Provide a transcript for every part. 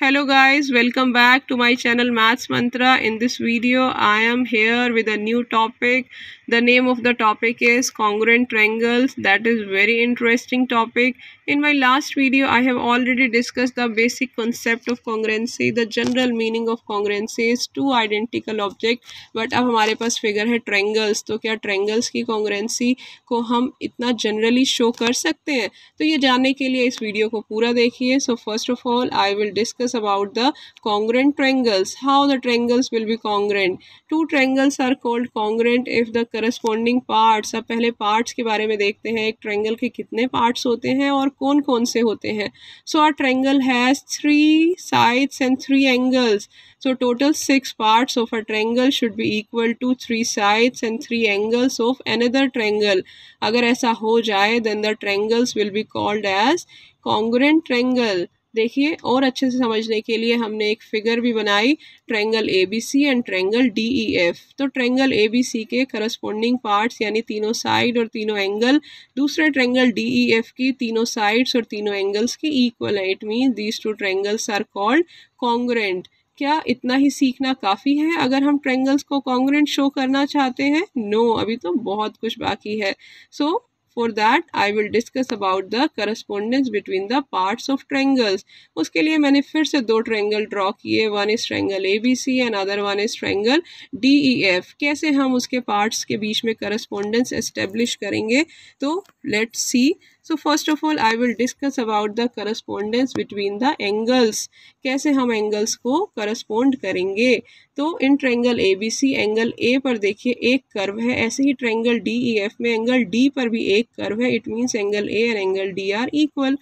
hello guys welcome back to my channel maths mantra in this video i am here with a new topic the name of the topic is congruent triangles that is very interesting topic In my last video, I have already discussed the basic concept of congruency, the general meaning of congruency is two identical object. But ab hamare paas figure hai triangles to kya triangles ki congruency ko hum itna generally show kar sakte hain to ye janne ke liye is video ko pura dekhiye so first of all i will discuss about the congruent triangles how the triangles will be congruent two triangles are called congruent if the corresponding parts ab pehle parts ke bare mein dekhte hain ek triangle ke kitne parts hote hain aur कौन कौन से होते हैं so are triangle has three sides and three angles so total six parts of a triangle should be equal to three sides and three angles of another triangle अगर ऐसा हो जाए then the triangles will be called as congruent triangle देखिए और अच्छे से समझने के लिए हमने एक फिगर भी बनाई triangle A B C and triangle D E F तो ट्रेंगल ए बी सी के करस्पोंडिंग पार्ट्स यानी तीनों साइड और तीनों एंगल दूसरे ट्रेंगल डी ई एफ की तीनों साइड्स और तीनों एंगल्स के इक्वल है it mean these two triangles are called congruent क्या इतना ही सीखना काफ़ी है अगर हम ट्रेंगल्स को कॉन्ग्रेंट शो करना चाहते हैं नो no, अभी तो बहुत कुछ बाकी है so so, for that I will discuss about the correspondence between the parts of triangles उसके लिए मैंने फिर से दो ट्रेंगल ड्रॉ किए one is triangle A B C and other one is triangle D E F कैसे हम उसके पार्ट्स के बीच में करस्पोंडेंस एस्टेब्लिश करेंगे तो let see so first of all I will discuss about the correspondence between the angles कैसे हम एंगल्स को करस्पोंड करेंगे तो in triangle A B C angle A पर देखिए एक कर्व है ऐसे ही ट्रेंगल डी ई एफ में एंगल डी पर भी एक कर्व है it means angle A and angle D are equal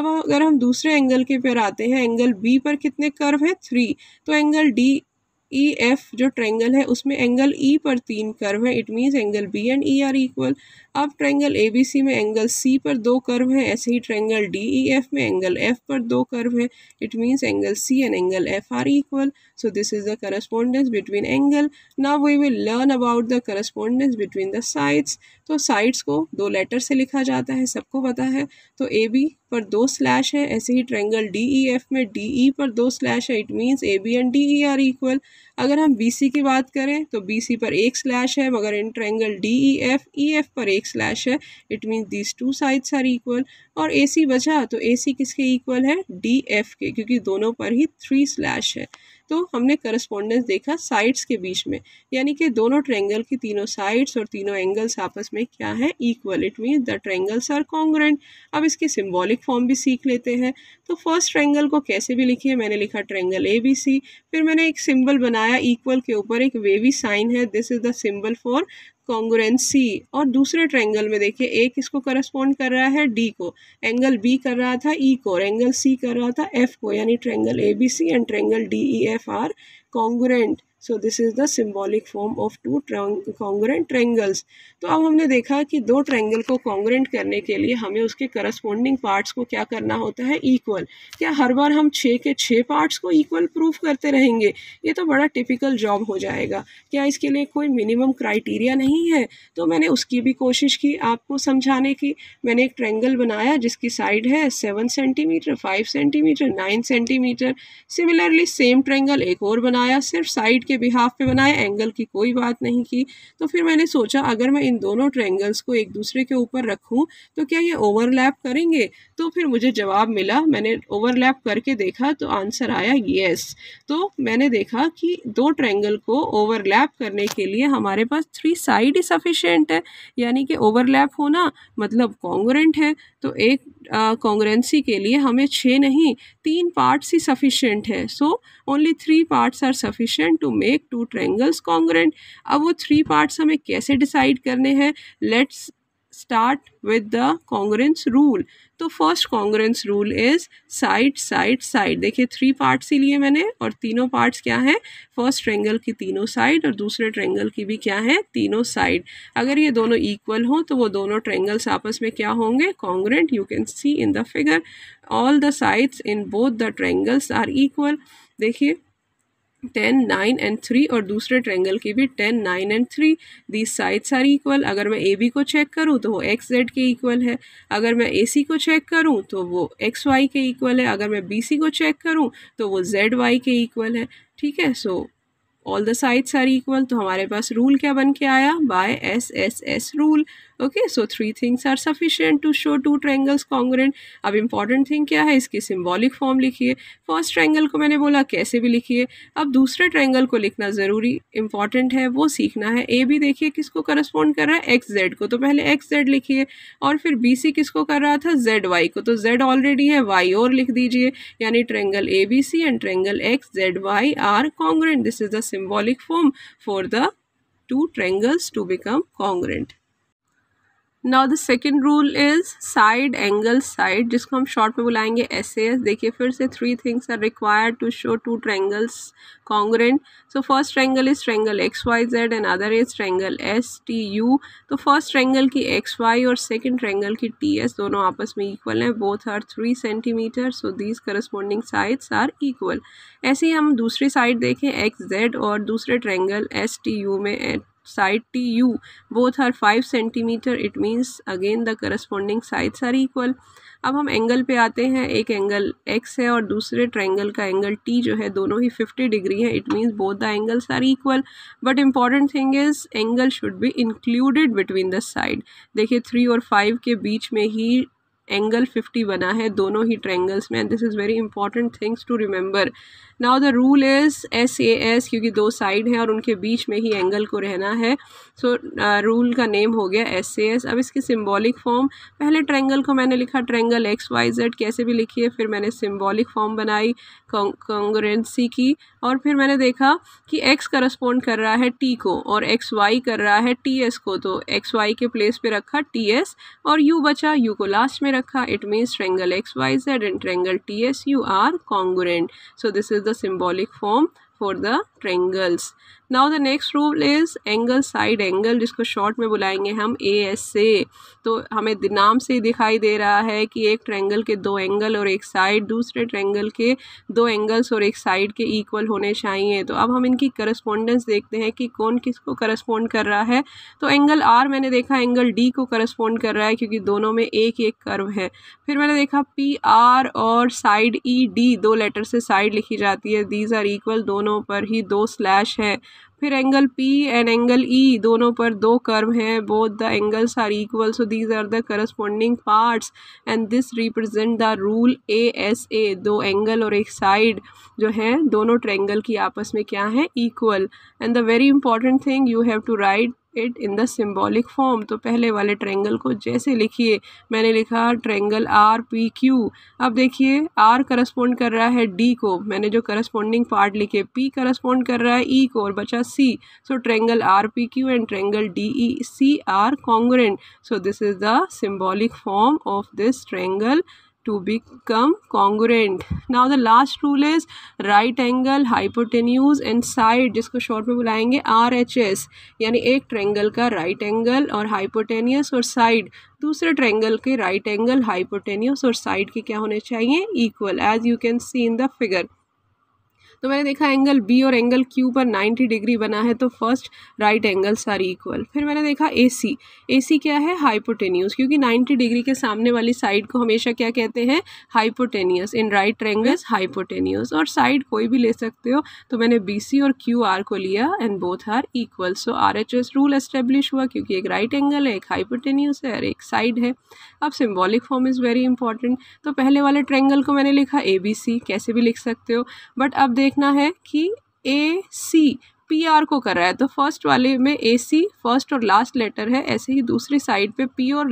अब अगर हम दूसरे एंगल के पर आते हैं एंगल बी पर कितने कर्व है थ्री तो एंगल डी ई एफ जो ट्रेंगल है उसमें एंगल ई e पर तीन कर्व है it means angle B and E are equal अब ट्रायंगल एबीसी में एंगल सी पर दो कर्व है ऐसे ही ट्रायंगल डीईएफ e में एंगल एफ पर दो कर्व है it means angle C and angle F are equal so this is the correspondence between angle now we will learn about the correspondence between the sides तो sides को दो letter से लिखा जाता है सबको पता है तो ए बी पर दो स्लैश है ऐसे ही ट्रैंगल डी ई एफ में डी ई e पर दो स्लैश है it means A B and D E are equal अगर हम बी सी की बात करें तो बी सी पर एक स्लैश है मगर in triangle D E F E F पर एक एक स्लैश है it means these two sides are equal और ए सी बचा तो ए सी किसके इक्वल है डी एफ के क्योंकि दोनों पर ही थ्री स्लैश है तो हमने करस्पोंडेंस देखा साइड्स के बीच में यानी कि दोनों ट्रेंगल की तीनों साइड्स और तीनों एंगल्स आपस में क्या है equal it mean the triangles are congruent अब इसकी सिम्बॉलिक फॉर्म भी सीख लेते हैं तो फर्स्ट ट्रेंगल को कैसे भी लिखिए मैंने लिखा ट्रेंगल ए बी सी फिर मैंने एक सिम्बल बनाया इक्वल के ऊपर एक वेवी साइन है this is the symbol for congruency और दूसरे ट्रैंगल में देखिए ए इसको करस्पॉन्ड कर रहा है डी को एंगल बी कर रहा था ई e को और एंगल सी कर रहा था एफ को यानी triangle A B C and triangle D E F are congruent so this is the symbolic form of two congruent triangles तो अब हमने देखा कि दो ट्रेंगल को कॉन्ग्रेंट करने के लिए हमें उसके करस्पोंडिंग पार्ट्स को क्या करना होता है इक्वल क्या हर बार हम छः के छः पार्ट्स को इक्वल प्रूफ करते रहेंगे ये तो बड़ा टिपिकल जॉब हो जाएगा क्या इसके लिए कोई मिनिमम क्राइटीरिया नहीं है तो मैंने उसकी भी कोशिश की आपको समझाने की मैंने एक ट्रेंगल बनाया जिसकी साइड है seven centimetre five centimetre nine centimetre similarly same triangle एक और बनाया सिर्फ साइड के बिहाफ पे बनाए एंगल की कोई बात नहीं की तो फिर मैंने सोचा अगर मैं इन दोनों ट्रैंगल्स को एक दूसरे के ऊपर रखूँ तो क्या ये ओवरलैप करेंगे तो फिर मुझे जवाब मिला मैंने ओवरलैप करके देखा तो आंसर आया येस तो मैंने देखा कि दो ट्रैंगल को ओवरलैप करने के लिए हमारे पास थ्री साइड ही सफिशेंट है यानी कि ओवरलैप होना मतलब कॉन्ग्रेंट है तो एक कॉन्ग्रेंसी के लिए हमें छः नहीं तीन पार्ट्स ही सफिशेंट है so only three parts are sufficient to make two triangles congruent अब वो थ्री पार्ट्स हमें कैसे डिसाइड करने हैं let's start with the congruence rule तो first congruence rule is side side side देखिए थ्री पार्ट्स ही लिए मैंने और तीनों पार्ट्स क्या हैं फर्स्ट ट्रेंगल की तीनों साइड और दूसरे ट्रेंगल की भी क्या है तीनों साइड अगर ये दोनों इक्वल हों तो वो दोनों ट्रेंगल्स आपस में क्या होंगे congruent you can see in the figure all the sides in both the triangles are equal देखिए टेन नाइन एंड थ्री और दूसरे ट्रेंगल की भी ten nine and three the sides are equal अगर मैं ए बी को check करूँ तो वो एक्स जेड के इक्वल है अगर मैं ए सी को चेक करूँ तो वो एक्स वाई के इक्वल है अगर मैं बी सी को चेक करूँ तो वो जेड वाई के इक्वल है ठीक है so so, all the sides are equal तो हमारे पास रूल क्या बन के आया by S S S rule okay so three things are sufficient to show two triangles congruent अब इंपॉर्टेंट थिंग क्या है इसकी सिम्बॉलिक फॉर्म लिखिए फर्स्ट ट्रैंगल को मैंने बोला कैसे भी लिखिए अब दूसरे ट्रैंगल को लिखना ज़रूरी इंपॉर्टेंट है वो सीखना है ए भी देखिए किसको करस्पॉन्ड कर रहा है एक्स जेड को तो पहले एक्स जेड लिखिए और फिर बी सी किसको कर रहा था जेड वाई को तो जेड ऑलरेडी है वाई और लिख दीजिए यानी triangle A B C and triangle X Z Y are congruent this is the symbolic form for the two triangles to become congruent. Now the second rule is side angle side जिसको हम short में बुलाएंगे S S देखिए फिर से three things are required to show two triangles congruent so first triangle is triangle X Y Z and other is triangle S T U तो first triangle की X Y और second triangle की T S दोनों आपस में इक्वल हैं both are three centimetre so these corresponding sides are equal ऐसे ही हम दूसरी साइड देखें एक्स जेड और दूसरे ट्रैंगल एस टी यू में T U both are five centimetre it means again the corresponding sides are equal अब हम एंगल पे आते हैं एक एंगल एक्स है और दूसरे ट्रैंगल का एंगल टी जो है दोनों ही फिफ्टी डिग्री है it means both the angles are equal but important thing is angle should be included between the side देखिए थ्री और फाइव के बीच में ही एंगल फिफ्टी बना है दोनों ही ट्रैंगल्स में this is very important things to remember now the rule is S A S क्योंकि दो साइड हैं और उनके बीच में ही एंगल को रहना है सो so, रूल uh, का नेम हो गया एस ए एस अब इसकी सिम्बॉलिक फॉर्म पहले ट्रेंगल को मैंने लिखा ट्रेंगल एक्स वाई जेड कैसे भी लिखी है फिर मैंने सिम्बॉलिक फॉर्म बनाई कॉन्ग्रेंसी की और फिर मैंने देखा कि एक्स करस्पॉन्ड कर रहा है टी को और एक्स वाई कर रहा है टी एस को तो एक्स वाई के प्लेस पर रखा टी एस और यू बचा यू को लास्ट में रखा it means triangle X Y Z and triangle T S U are congruent so this is the symbolic form for the triangles. Now the next rule is angle side angle जिसको short में बुलाएंगे हम A S से तो हमें नाम से ही दिखाई दे रहा है कि एक ट्रैंगल के दो एंगल और एक साइड दूसरे ट्रैंगल के दो एंगल्स और एक साइड के इक्वल होने चाहिए तो अब हम इनकी करस्पोंडेंस देखते हैं कि कौन किसको करस्पोंड कर रहा है तो एंगल आर मैंने देखा एंगल डी को करस्पोंड कर रहा है क्योंकि दोनों में एक एक कर्व है फिर मैंने देखा पी आर और साइड ई डी दो लेटर से साइड लिखी जाती है दीज आर इक्वल दोनों पर ही दो स्लैश है फिर angle P and angle E दोनों पर दो कर्व हैं both the angles are equal so these are the corresponding parts and this represent the rule A S A दो एंगल और एक साइड जो है दोनों ट्रैंगल की आपस में क्या है equal and the very important thing you have to write it in the symbolic form तो पहले वाले ट्रेंगल को जैसे लिखिए मैंने लिखा ट्रेंगल आर पी क्यू अब देखिए आर करस्पोंड कर रहा है डी को मैंने जो करस्पोंडिंग पार्ट लिखे पी करस्पोंड कर रहा है ई e को और बचा C so triangle R P Q and triangle D E C are congruent so this is the symbolic form of this triangle to become congruent. Now the last rule is right angle, hypotenuse and side जिसको short में बुलाएंगे are H S यानी एक triangle का right angle और hypotenuse और side दूसरे triangle के राइट एंगल हाइपोटेनियस और साइड के क्या होने चाहिए equal as you can see in the figure तो मैंने देखा एंगल बी और एंगल क्यू पर 90 डिग्री बना है तो first right angles are equal फिर मैंने देखा ए सी ए सी क्या है हाइपोटेनियस क्योंकि 90 डिग्री के सामने वाली साइड को हमेशा क्या कहते हैं hypotenuse in right angles hypotenuse और साइड कोई भी ले सकते हो तो मैंने बी सी और क्यू आर को लिया and both are equal so R H S rule establish हुआ क्योंकि एक राइट एंगल है एक हाइपोटेनियस है और एक साइड है अब symbolic form is very important तो पहले वाले ट्रेंगल को मैंने लिखा ए बी सी कैसे भी लिख सकते हो बट अब देख देखना है कि ए सी पी आर को कर रहा है तो फर्स्ट वाले में ए सी फर्स्ट और लास्ट लेटर है ऐसे ही दूसरी साइड पे पी और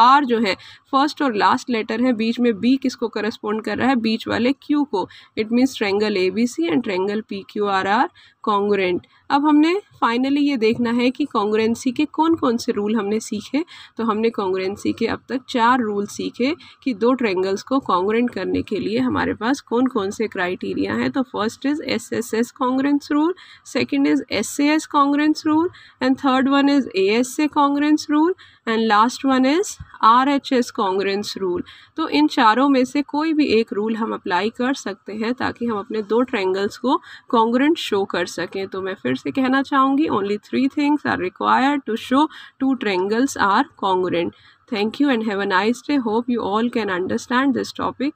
आर जो है फर्स्ट और लास्ट लेटर है बीच में बी किसको करस्पोंड कर रहा है बीच वाले क्यू को it means triangle A B C and triangle P Q R are congruent अब हमने फाइनली ये देखना है कि कॉन्ग्रेंसी के कौन कौन से रूल हमने सीखे तो हमने कॉन्ग्रेंसी के अब तक चार रूल सीखे कि दो ट्रेंगल्स को कॉन्ग्रेंट करने के लिए हमारे पास कौन कौन से क्राइटेरिया हैं तो first is S S S congruence rule second is S A S congruence rule and third one is A S A congruence rule and last one is R H S congruence rule तो इन चारों में से कोई भी एक rule हम apply कर सकते हैं ताकि हम अपने दो ट्रैंगल्स को कॉन्ग्रेंट शो कर सकें तो मैं फिर से कहना चाहूँगी only three things are required to show two triangles are congruent thank you and have a nice day hope you all can understand this topic